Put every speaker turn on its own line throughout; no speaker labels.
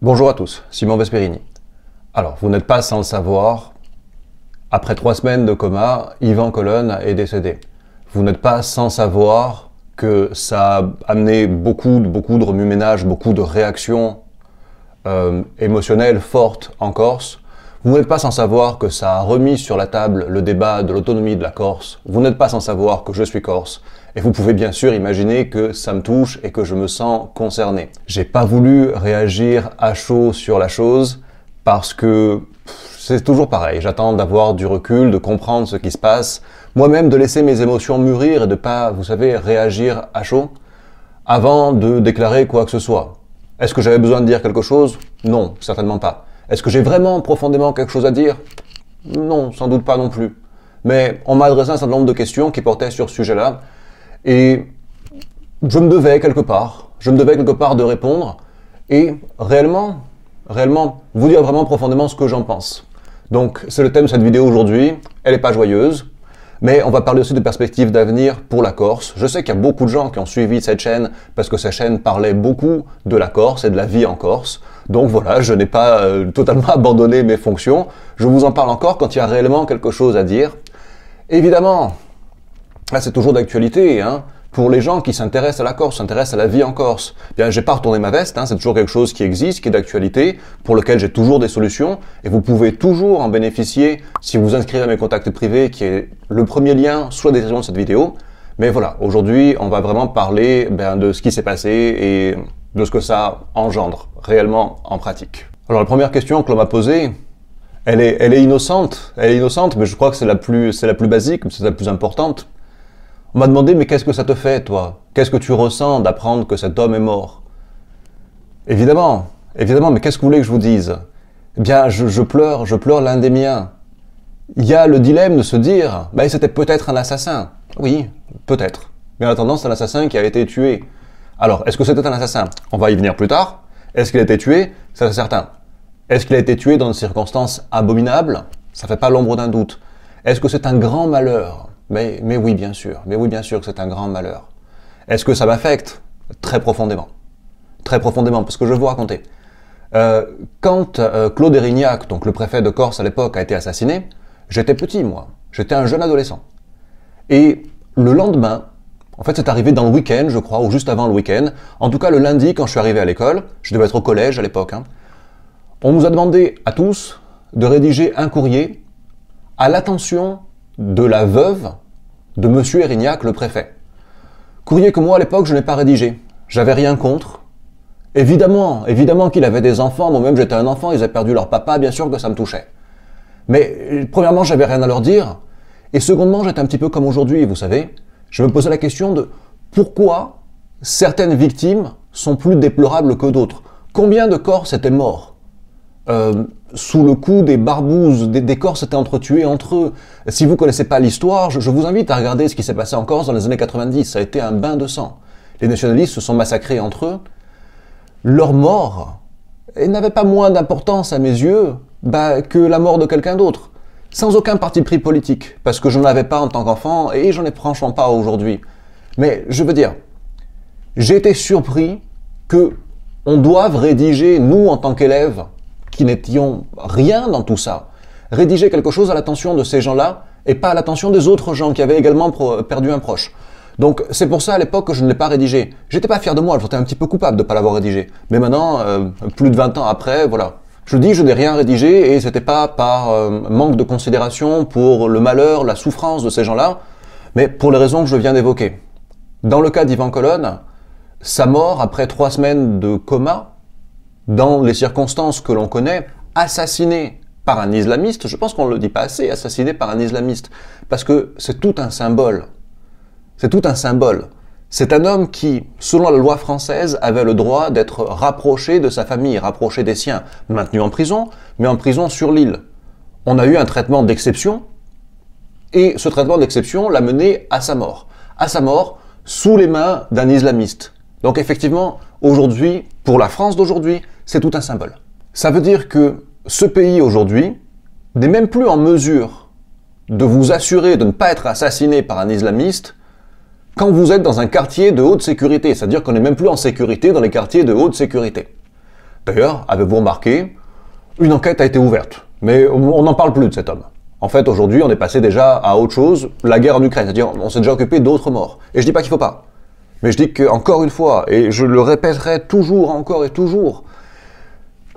Bonjour à tous, Simon Vesperini. Alors, vous n'êtes pas sans le savoir, après trois semaines de coma, Yvan Colonne est décédé. Vous n'êtes pas sans savoir que ça a amené beaucoup, beaucoup de remue-ménage, beaucoup de réactions euh, émotionnelles fortes en Corse. Vous n'êtes pas sans savoir que ça a remis sur la table le débat de l'autonomie de la Corse. Vous n'êtes pas sans savoir que je suis corse et vous pouvez bien sûr imaginer que ça me touche et que je me sens concerné. J'ai pas voulu réagir à chaud sur la chose parce que c'est toujours pareil. J'attends d'avoir du recul, de comprendre ce qui se passe, moi-même de laisser mes émotions mûrir et de pas, vous savez, réagir à chaud avant de déclarer quoi que ce soit. Est-ce que j'avais besoin de dire quelque chose Non, certainement pas. Est-ce que j'ai vraiment profondément quelque chose à dire Non, sans doute pas non plus. Mais on m'a adressé un certain nombre de questions qui portaient sur ce sujet-là, et je me devais quelque part, je me devais quelque part de répondre et réellement, réellement, vous dire vraiment profondément ce que j'en pense. Donc c'est le thème de cette vidéo aujourd'hui, elle n'est pas joyeuse, mais on va parler aussi de perspectives d'avenir pour la Corse. Je sais qu'il y a beaucoup de gens qui ont suivi cette chaîne parce que cette chaîne parlait beaucoup de la Corse et de la vie en Corse. Donc voilà, je n'ai pas euh, totalement abandonné mes fonctions. Je vous en parle encore quand il y a réellement quelque chose à dire. Évidemment, Là, ah, c'est toujours d'actualité, hein. Pour les gens qui s'intéressent à la Corse, s'intéressent à la vie en Corse, bien, j'ai pas retourné ma veste, hein. c'est toujours quelque chose qui existe, qui est d'actualité, pour lequel j'ai toujours des solutions, et vous pouvez toujours en bénéficier si vous inscrivez à mes contacts privés, qui est le premier lien sous la description de cette vidéo. Mais voilà, aujourd'hui, on va vraiment parler ben, de ce qui s'est passé et de ce que ça engendre réellement en pratique. Alors la première question que l'on m'a posée, elle est, elle est innocente, elle est innocente, mais je crois que c'est la plus, c'est la plus basique, c'est la plus importante. On m'a demandé, mais qu'est-ce que ça te fait, toi Qu'est-ce que tu ressens d'apprendre que cet homme est mort Évidemment, évidemment, mais qu'est-ce que vous voulez que je vous dise Eh bien, je, pleure, je pleure l'un des miens. Il y a le dilemme de se dire, bah, c'était peut-être un assassin. Oui, peut-être. Mais en attendant, c'est un assassin qui a été tué. Alors, est-ce que c'était un assassin On va y venir plus tard. Est-ce qu'il a été tué Ça, c'est certain. Est-ce qu'il a été tué dans des circonstances abominables Ça fait pas l'ombre d'un doute. Est-ce que c'est un grand malheur mais, oui, bien sûr. Mais oui, bien sûr que c'est un grand malheur. Est-ce que ça m'affecte Très profondément. Très profondément, parce que je vais vous raconter. Euh, quand euh, Claude Erignac, donc le préfet de Corse à l'époque, a été assassiné, j'étais petit, moi. J'étais un jeune adolescent. Et le lendemain, en fait, c'est arrivé dans le week-end, je crois, ou juste avant le week-end. En tout cas, le lundi, quand je suis arrivé à l'école, je devais être au collège à l'époque, hein, on nous a demandé à tous de rédiger un courrier à l'attention de la veuve de Monsieur Erignac, le préfet. Courrier que moi, à l'époque, je n'ai pas rédigé. J'avais rien contre. Évidemment, évidemment qu'il avait des enfants, moi-même j'étais un enfant, ils avaient perdu leur papa, bien sûr que ça me touchait. Mais euh, premièrement, j'avais rien à leur dire, et secondement, j'étais un petit peu comme aujourd'hui, vous savez. Je me posais la question de pourquoi certaines victimes sont plus déplorables que d'autres. Combien de corps étaient morts euh, sous le coup des barbouzes, des, décors s'étaient entretués entre eux. Si vous connaissez pas l'histoire, je, vous invite à regarder ce qui s'est passé en Corse dans les années 90. Ça a été un bain de sang. Les nationalistes se sont massacrés entre eux. Leur mort n'avait pas moins d'importance à mes yeux bah, que la mort de quelqu'un d'autre. Sans aucun parti pris politique, parce que je n'en avais pas en tant qu'enfant et j'en ai franchement pas aujourd'hui. Mais je veux dire, j'ai été surpris que on doive rédiger, nous en tant qu'élèves, qui n'étions rien dans tout ça, rédiger quelque chose à l'attention de ces gens-là et pas à l'attention des autres gens qui avaient également euh, perdu un proche. Donc c'est pour ça à l'époque que je ne l'ai pas rédigé. J'étais pas fier de moi, je me un petit peu coupable de ne pas l'avoir rédigé. Mais maintenant, euh, plus de 20 ans après, voilà. Je dis, je n'ai rien rédigé et c'était pas par euh, manque de considération pour le malheur, la souffrance de ces gens-là, mais pour les raisons que je viens d'évoquer. Dans le cas d'Ivan Colonne, sa mort après trois semaines de coma, dans les circonstances que l'on connaît, assassiné par un islamiste, je pense qu'on ne le dit pas assez, assassiné par un islamiste, parce que c'est tout un symbole. C'est tout un symbole. C'est un homme qui, selon la loi française, avait le droit d'être rapproché de sa famille, rapproché des siens, maintenu en prison, mais en prison sur l'île. On a eu un traitement d'exception, et ce traitement d'exception l'a mené à sa mort. À sa mort, sous les mains d'un islamiste. Donc effectivement, aujourd'hui, pour la France d'aujourd'hui, c'est tout un symbole. Ça veut dire que ce pays aujourd'hui n'est même plus en mesure de vous assurer de ne pas être assassiné par un islamiste quand vous êtes dans un quartier de haute sécurité, c'est-à-dire qu'on n'est même plus en sécurité dans les quartiers de haute sécurité. D'ailleurs, avez-vous remarqué, une enquête a été ouverte, mais on n'en parle plus de cet homme. En fait, aujourd'hui, on est passé déjà à autre chose, la guerre en Ukraine, c'est-à-dire on s'est déjà occupé d'autres morts. Et je dis pas qu'il ne faut pas. Mais je dis qu'encore une fois, et je le répéterai toujours, encore et toujours,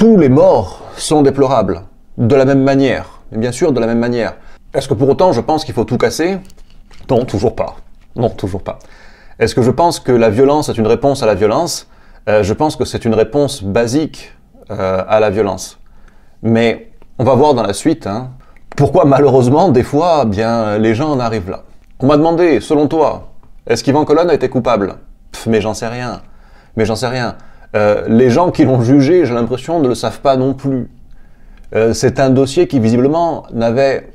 tous les morts sont déplorables, de la même manière, et bien sûr de la même manière. Est-ce que pour autant je pense qu'il faut tout casser Non, toujours pas. Non, toujours pas. Est-ce que je pense que la violence est une réponse à la violence euh, Je pense que c'est une réponse basique euh, à la violence. Mais on va voir dans la suite hein, pourquoi malheureusement des fois eh bien les gens en arrivent là. On m'a demandé, selon toi, est-ce qu'Ivan Colonne a été coupable Pff, Mais j'en sais rien. Mais j'en sais rien. Euh, les gens qui l'ont jugé, j'ai l'impression, ne le savent pas non plus. Euh, c'est un dossier qui visiblement n'avait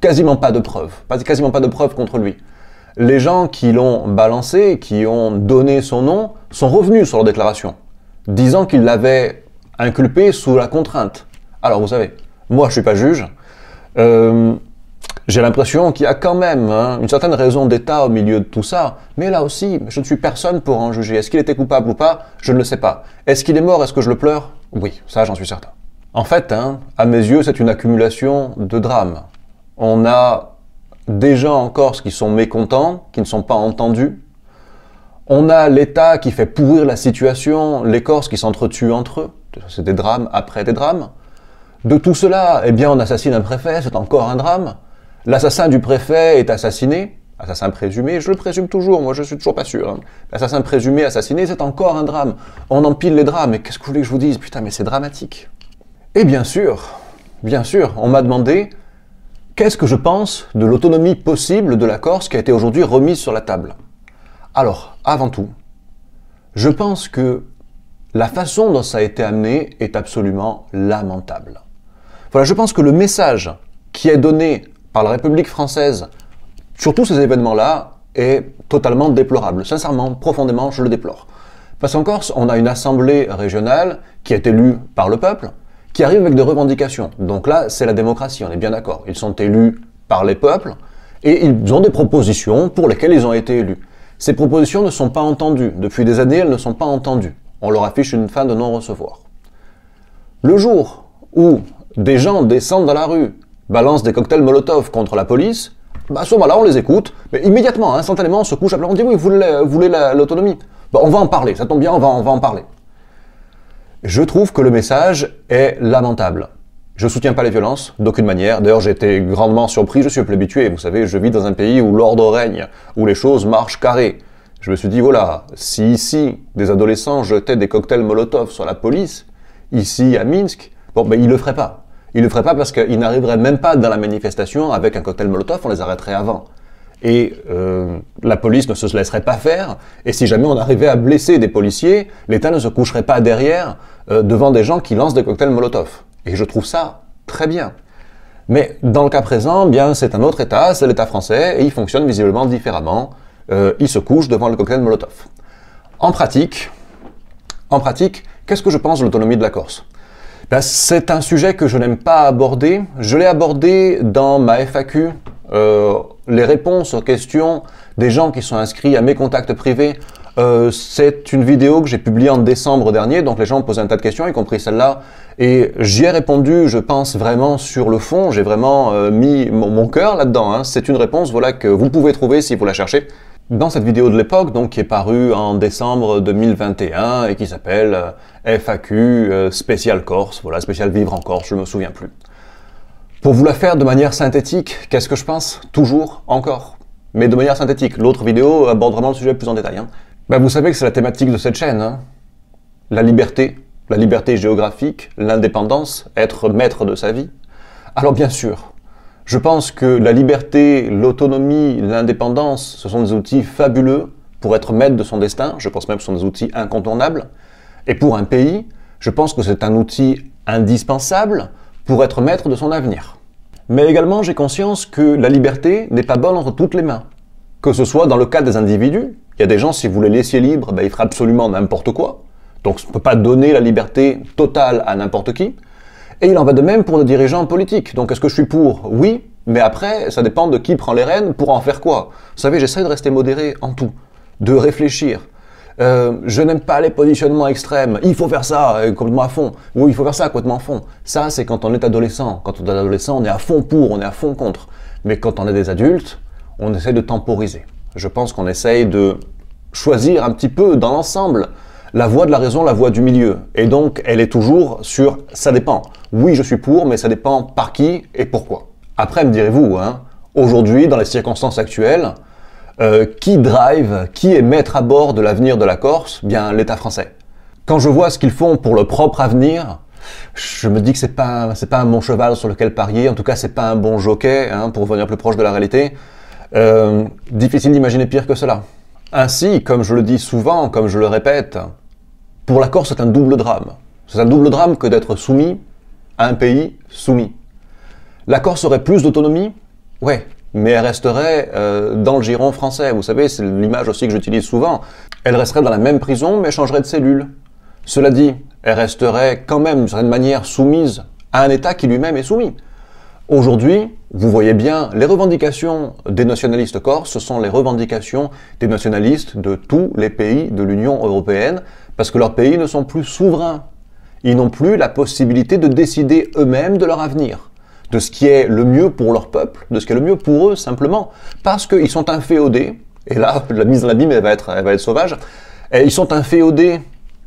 quasiment pas de preuves, pas, quasiment pas de preuves contre lui. Les gens qui l'ont balancé, qui ont donné son nom, sont revenus sur leur déclaration, disant qu'ils l'avaient inculpé sous la contrainte. Alors vous savez, moi je suis pas juge. Euh, j'ai l'impression qu'il y a quand même hein, une certaine raison d'État au milieu de tout ça, mais là aussi, je ne suis personne pour en juger. Est-ce qu'il était coupable ou pas Je ne le sais pas. Est-ce qu'il est mort Est-ce que je le pleure Oui, ça j'en suis certain. En fait, hein, à mes yeux, c'est une accumulation de drames. On a des gens en Corse qui sont mécontents, qui ne sont pas entendus. On a l'État qui fait pourrir la situation, les Corses qui s'entretuent entre eux. C'est des drames après des drames. De tout cela, eh bien, on assassine un préfet, c'est encore un drame. L'assassin du préfet est assassiné, assassin présumé, je le présume toujours, moi je suis toujours pas sûr. Hein. L'assassin présumé assassiné, c'est encore un drame. On empile les drames, et qu'est-ce que vous voulez que je vous dise Putain, mais c'est dramatique. Et bien sûr, bien sûr, on m'a demandé qu'est-ce que je pense de l'autonomie possible de la Corse qui a été aujourd'hui remise sur la table. Alors, avant tout, je pense que la façon dont ça a été amené est absolument lamentable. Voilà, je pense que le message qui est donné par la République française sur tous ces événements-là est totalement déplorable. Sincèrement, profondément, je le déplore. Parce qu'en Corse, on a une assemblée régionale qui est élue par le peuple, qui arrive avec des revendications. Donc là, c'est la démocratie, on est bien d'accord. Ils sont élus par les peuples et ils ont des propositions pour lesquelles ils ont été élus. Ces propositions ne sont pas entendues. Depuis des années, elles ne sont pas entendues. On leur affiche une fin de non-recevoir. Le jour où des gens descendent dans la rue balance des cocktails Molotov contre la police, bah, à ce moment-là, on les écoute, mais immédiatement, instantanément, on se couche à plat, on dit oui, vous voulez l'autonomie. Bah, on va en parler, ça tombe bien, on va, en parler. Je trouve que le message est lamentable. Je soutiens pas les violences, d'aucune manière. D'ailleurs, j'ai été grandement surpris, je suis habitué. Vous savez, je vis dans un pays où l'ordre règne, où les choses marchent carrées. Je me suis dit, voilà, si ici, des adolescents jetaient des cocktails Molotov sur la police, ici, à Minsk, bon, ben, ils le feraient pas. Ils le ferait pas parce qu'ils n'arriveraient même pas dans la manifestation avec un cocktail Molotov, on les arrêterait avant. Et euh, la police ne se laisserait pas faire. Et si jamais on arrivait à blesser des policiers, l'État ne se coucherait pas derrière euh, devant des gens qui lancent des cocktails Molotov. Et je trouve ça très bien. Mais dans le cas présent, bien c'est un autre État, c'est l'État français, et il fonctionne visiblement différemment. Euh, il se couche devant le cocktail Molotov. En pratique, en pratique, qu'est-ce que je pense de l'autonomie de la Corse c'est un sujet que je n'aime pas aborder. Je l'ai abordé dans ma FAQ, euh, les réponses aux questions des gens qui sont inscrits à mes contacts privés. Euh, c'est une vidéo que j'ai publiée en décembre dernier, donc les gens posent un tas de questions, y compris celle-là, et j'y ai répondu, je pense, vraiment sur le fond, j'ai vraiment euh, mis mon, cœur là-dedans. Hein. C'est une réponse voilà, que vous pouvez trouver si vous la cherchez dans cette vidéo de l'époque, donc qui est parue en décembre 2021 et qui s'appelle euh, FAQ euh, spécial Corse, voilà, spécial vivre en Corse, je me souviens plus. Pour vous la faire de manière synthétique, qu'est-ce que je pense Toujours, encore, mais de manière synthétique. L'autre vidéo abordera le sujet plus en détail. Hein. Ben, vous savez que c'est la thématique de cette chaîne, hein. la liberté, la liberté géographique, l'indépendance, être maître de sa vie. Alors bien sûr, je pense que la liberté, l'autonomie, l'indépendance, ce sont des outils fabuleux pour être maître de son destin. Je pense même que ce sont des outils incontournables. Et pour un pays, je pense que c'est un outil indispensable pour être maître de son avenir. Mais également, j'ai conscience que la liberté n'est pas bonne entre toutes les mains. Que ce soit dans le cas des individus, il y a des gens, si vous les laissiez libres, ben, ils feraient absolument n'importe quoi. Donc on ne peut pas donner la liberté totale à n'importe qui. Et il en va de même pour les dirigeants politiques. Donc est-ce que je suis pour Oui, mais après, ça dépend de qui prend les rênes pour en faire quoi. Vous savez, j'essaie de rester modéré en tout, de réfléchir. Euh, je n'aime pas les positionnements extrêmes. Il faut faire ça euh, complètement à fond. Oui, il faut faire ça complètement à fond. Ça, c'est quand on est adolescent. Quand on est adolescent, on est à fond pour, on est à fond contre. Mais quand on est des adultes, on essaie de temporiser. Je pense qu'on essaye de choisir un petit peu dans l'ensemble la voie de la raison, la voie du milieu. Et donc, elle est toujours sur ça dépend. Oui, je suis pour, mais ça dépend par qui et pourquoi. Après, me direz-vous, hein, aujourd'hui, dans les circonstances actuelles, euh, qui drive, qui est maître à bord de l'avenir de la Corse Bien, l'État français. Quand je vois ce qu'ils font pour le propre avenir, je me dis que c'est pas pas un bon cheval sur lequel parier. En tout cas, c'est pas un bon jockey hein, pour venir plus proche de la réalité. Euh, difficile d'imaginer pire que cela. Ainsi, comme je le dis souvent, comme je le répète, pour la Corse, c'est un double drame. C'est un double drame que d'être soumis à un pays soumis. La Corse aurait plus d'autonomie Ouais, mais elle resterait euh, dans le giron français. Vous savez, c'est l'image aussi que j'utilise souvent. Elle resterait dans la même prison, mais changerait de cellule. Cela dit, elle resterait quand même, d'une certaine manière, soumise à un État qui lui-même est soumis. Aujourd'hui, vous voyez bien, les revendications des nationalistes corses ce sont les revendications des nationalistes de tous les pays de l'Union européenne, parce que leurs pays ne sont plus souverains. Ils n'ont plus la possibilité de décider eux-mêmes de leur avenir, de ce qui est le mieux pour leur peuple, de ce qui est le mieux pour eux simplement, parce qu'ils sont inféodés, et là, la mise en abîme, elle va être, elle va être sauvage, ils sont inféodés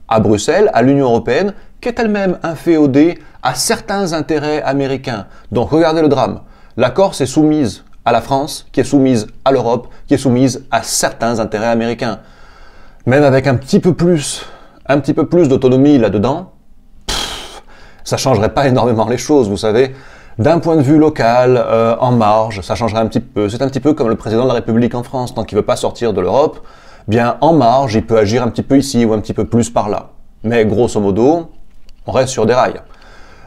à Bruxelles, à l'Union européenne, qui est elle-même inféodée à certains intérêts américains. Donc regardez le drame. La Corse est soumise à la France, qui est soumise à l'Europe, qui est soumise à certains intérêts américains. Même avec un petit peu plus, un petit peu plus d'autonomie là-dedans, ça changerait pas énormément les choses, vous savez. D'un point de vue local, euh, en marge, ça changerait un petit peu. C'est un petit peu comme le président de la République en France, tant qu'il veut pas sortir de l'Europe, bien en marge, il peut agir un petit peu ici ou un petit peu plus par là. Mais grosso modo, on reste sur des rails.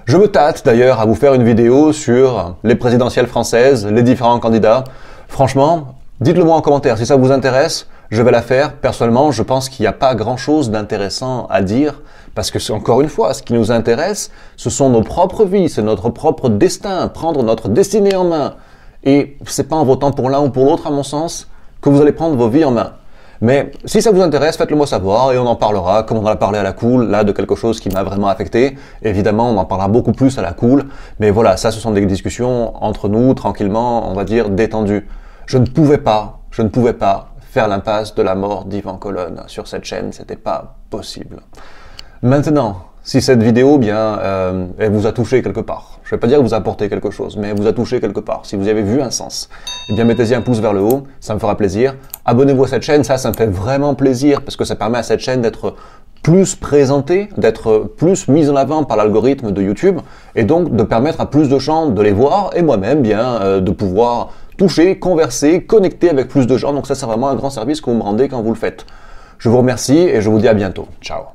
Je me tâte d'ailleurs à vous faire une vidéo sur les présidentielles françaises, les différents candidats. Franchement, dites-le moi en commentaire si ça vous intéresse. Je vais la faire. Personnellement, je pense qu'il n'y a pas grand-chose d'intéressant à dire parce que, c'est encore une fois, ce qui nous intéresse, ce sont nos propres vies, c'est notre propre destin, prendre notre destinée en main. Et c'est pas en votant pour l'un ou pour l'autre, à mon sens, que vous allez prendre vos vies en main. Mais si ça vous intéresse, faites-le moi savoir et on en parlera, comme on en a parlé à la cool, là, de quelque chose qui m'a vraiment affecté. Évidemment, on en parlera beaucoup plus à la cool, mais voilà, ça, ce sont des discussions entre nous, tranquillement, on va dire, détendues. Je ne pouvais pas, je ne pouvais pas faire l'impasse de la mort d'Ivan Colonne sur cette chaîne, c'était pas possible. Maintenant, si cette vidéo eh bien, euh, elle vous a touché quelque part. Je ne vais pas dire que vous a apporté quelque chose, mais elle vous a touché quelque part. Si vous y avez vu un sens, eh bien mettez-y un pouce vers le haut, ça me fera plaisir. Abonnez-vous à cette chaîne, ça, ça me fait vraiment plaisir parce que ça permet à cette chaîne d'être plus présentée, d'être plus mise en avant par l'algorithme de YouTube et donc de permettre à plus de gens de les voir et moi-même eh bien euh, de pouvoir toucher, converser, connecter avec plus de gens. Donc ça, c'est vraiment un grand service que vous me rendez quand vous le faites. Je vous remercie et je vous dis à bientôt. Ciao